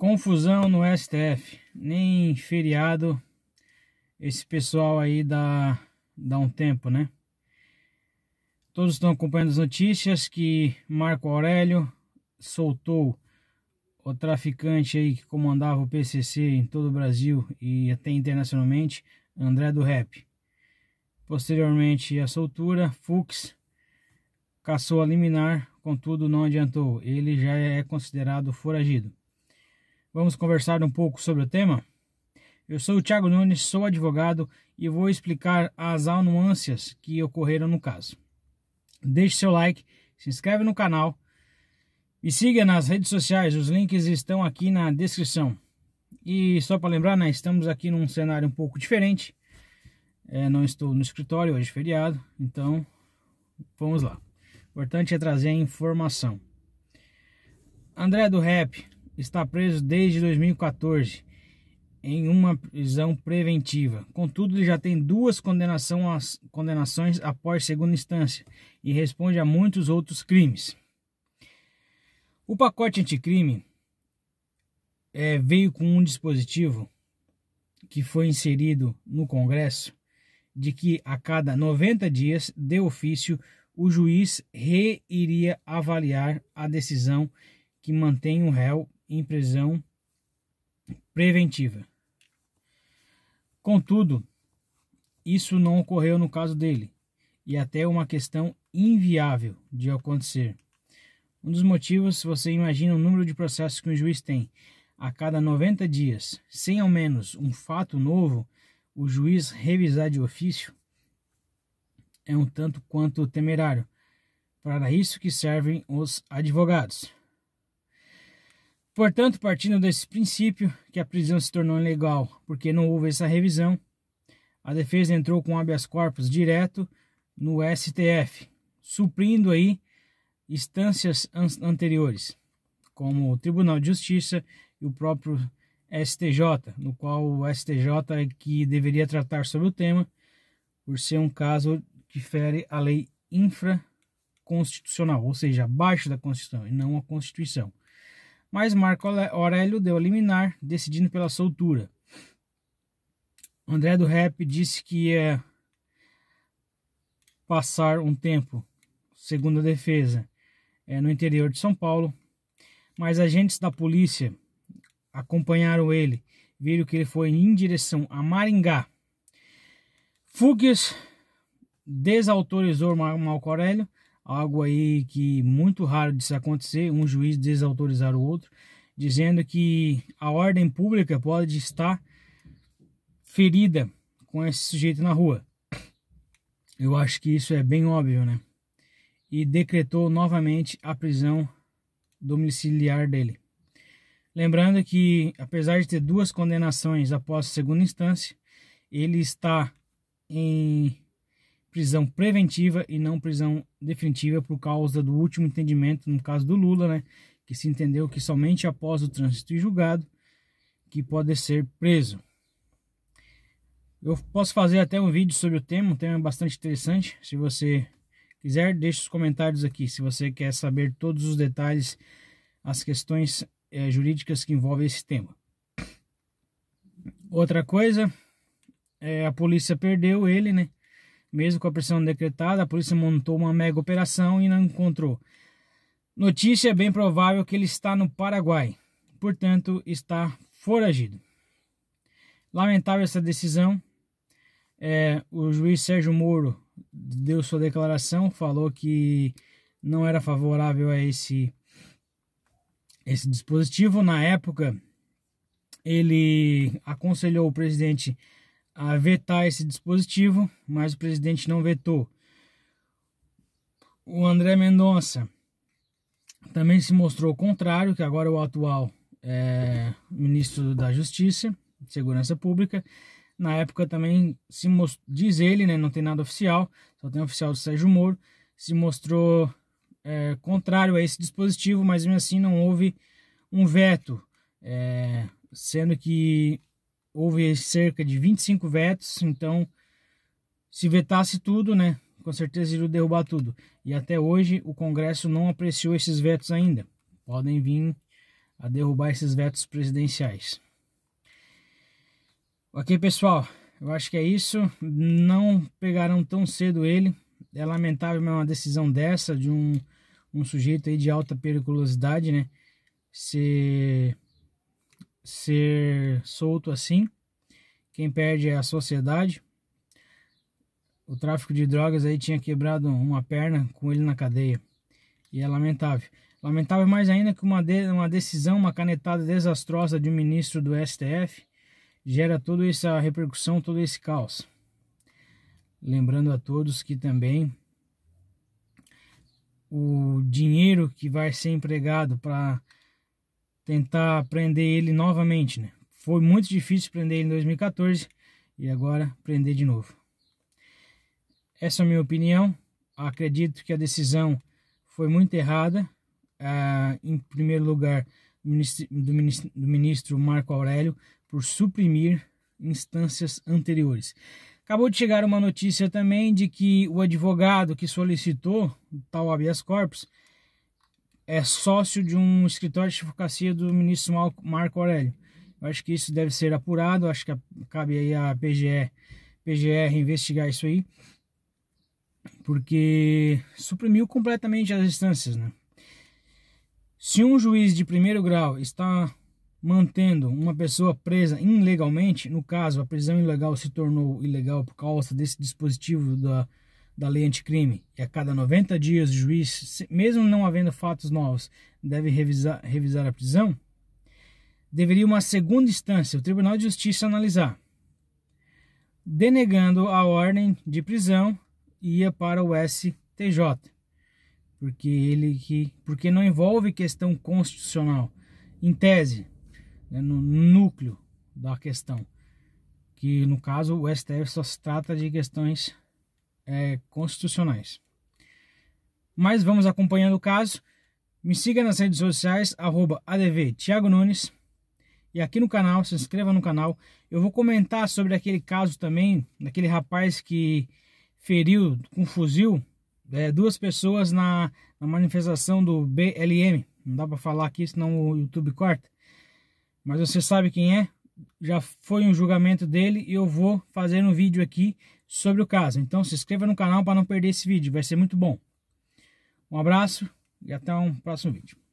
Confusão no STF. Nem feriado esse pessoal aí dá, dá um tempo, né? Todos estão acompanhando as notícias que Marco Aurélio soltou o traficante aí que comandava o PCC em todo o Brasil e até internacionalmente, André do Rap. Posteriormente à soltura, Fux caçou a liminar, contudo não adiantou, ele já é considerado foragido. Vamos conversar um pouco sobre o tema? Eu sou o Thiago Nunes, sou advogado e vou explicar as anuâncias que ocorreram no caso. Deixe seu like, se inscreve no canal e siga nas redes sociais, os links estão aqui na descrição. E só para lembrar, né, estamos aqui num cenário um pouco diferente. É, não estou no escritório hoje é feriado, então vamos lá. O importante é trazer a informação. André do Rap, está preso desde 2014 em uma prisão preventiva. Contudo, ele já tem duas condenações após segunda instância e responde a muitos outros crimes. O pacote anticrime é, veio com um dispositivo que foi inserido no Congresso de que a cada 90 dias de ofício o juiz reiria avaliar a decisão que mantém o réu em prisão preventiva. Contudo, isso não ocorreu no caso dele, e até uma questão inviável de acontecer. Um dos motivos, você imagina o número de processos que um juiz tem. A cada 90 dias, sem ao menos um fato novo, o juiz revisar de ofício é um tanto quanto temerário. Para isso que servem os advogados. Portanto, partindo desse princípio que a prisão se tornou ilegal porque não houve essa revisão, a defesa entrou com habeas corpus direto no STF, suprindo aí instâncias anteriores, como o Tribunal de Justiça e o próprio STJ, no qual o STJ é que deveria tratar sobre o tema, por ser um caso que fere a lei infraconstitucional, ou seja, abaixo da Constituição e não a Constituição mas Marco Aurélio deu a liminar, decidindo pela soltura. André do Rap disse que ia passar um tempo, segundo a defesa, eh, no interior de São Paulo, mas agentes da polícia acompanharam ele, viram que ele foi em direção a Maringá. Fugues desautorizou Marco Aurélio algo aí que muito raro de se acontecer, um juiz desautorizar o outro, dizendo que a ordem pública pode estar ferida com esse sujeito na rua. Eu acho que isso é bem óbvio, né? E decretou novamente a prisão domiciliar dele. Lembrando que, apesar de ter duas condenações após segunda instância, ele está em prisão preventiva e não prisão definitiva por causa do último entendimento no caso do Lula, né, que se entendeu que somente após o trânsito e julgado que pode ser preso. Eu posso fazer até um vídeo sobre o tema, o tema é bastante interessante. Se você quiser, deixe os comentários aqui. Se você quer saber todos os detalhes, as questões é, jurídicas que envolvem esse tema. Outra coisa, é, a polícia perdeu ele, né? Mesmo com a prisão decretada, a polícia montou uma mega operação e não encontrou. Notícia é bem provável que ele está no Paraguai, portanto está foragido. Lamentável essa decisão. É, o juiz Sérgio Moro deu sua declaração, falou que não era favorável a esse esse dispositivo na época. Ele aconselhou o presidente a vetar esse dispositivo, mas o presidente não vetou. O André Mendonça também se mostrou contrário, que agora é o atual é, ministro da Justiça, de Segurança Pública. Na época também se mostrou, diz ele, né, não tem nada oficial, só tem oficial do Sérgio Moro, se mostrou é, contrário a esse dispositivo, mas mesmo assim não houve um veto, é, sendo que houve cerca de 25 vetos, então se vetasse tudo, né, com certeza iria derrubar tudo. E até hoje o Congresso não apreciou esses vetos ainda. Podem vir a derrubar esses vetos presidenciais. Ok, pessoal, eu acho que é isso. Não pegarão tão cedo ele. É lamentável uma decisão dessa de um, um sujeito aí de alta periculosidade, né? Ser ser solto assim. Quem perde é a sociedade. O tráfico de drogas aí tinha quebrado uma perna com ele na cadeia. E é lamentável. Lamentável mais ainda que uma, de, uma decisão, uma canetada desastrosa de um ministro do STF gera toda essa repercussão, todo esse caos. Lembrando a todos que também o dinheiro que vai ser empregado para tentar prender ele novamente, né? Foi muito difícil prender ele em 2014 e agora prender de novo. Essa é a minha opinião. Acredito que a decisão foi muito errada. Ah, em primeiro lugar, do ministro, do, ministro, do ministro Marco Aurélio por suprimir instâncias anteriores. Acabou de chegar uma notícia também de que o advogado que solicitou tal habeas corpus é sócio de um escritório de advocacia do ministro Marco Aurélio. Eu acho que isso deve ser apurado, acho que cabe aí a PGR investigar isso aí, porque suprimiu completamente as instâncias, né? Se um juiz de primeiro grau está mantendo uma pessoa presa ilegalmente, no caso a prisão ilegal se tornou ilegal por causa desse dispositivo da da lei anticrime e a cada 90 dias o juiz, mesmo não havendo fatos novos, deve revisar, revisar a prisão, deveria uma segunda instância, o Tribunal de Justiça, analisar. Denegando a ordem de prisão, ia para o STJ, porque ele que porque não envolve questão constitucional, em tese, né, no núcleo da questão, que no caso o STF só se trata de questões é, constitucionais. Mas vamos acompanhando o caso. Me siga nas redes sociais, arroba ADV Thiago Nunes. E aqui no canal, se inscreva no canal. Eu vou comentar sobre aquele caso também, daquele rapaz que feriu com fuzil é, duas pessoas na, na, manifestação do BLM. Não dá para falar aqui, senão o YouTube corta. Mas você sabe quem é? já foi um julgamento dele e eu vou fazer um vídeo aqui sobre o caso. Então se inscreva no canal para não perder esse vídeo, vai ser muito bom. Um abraço e até um próximo vídeo.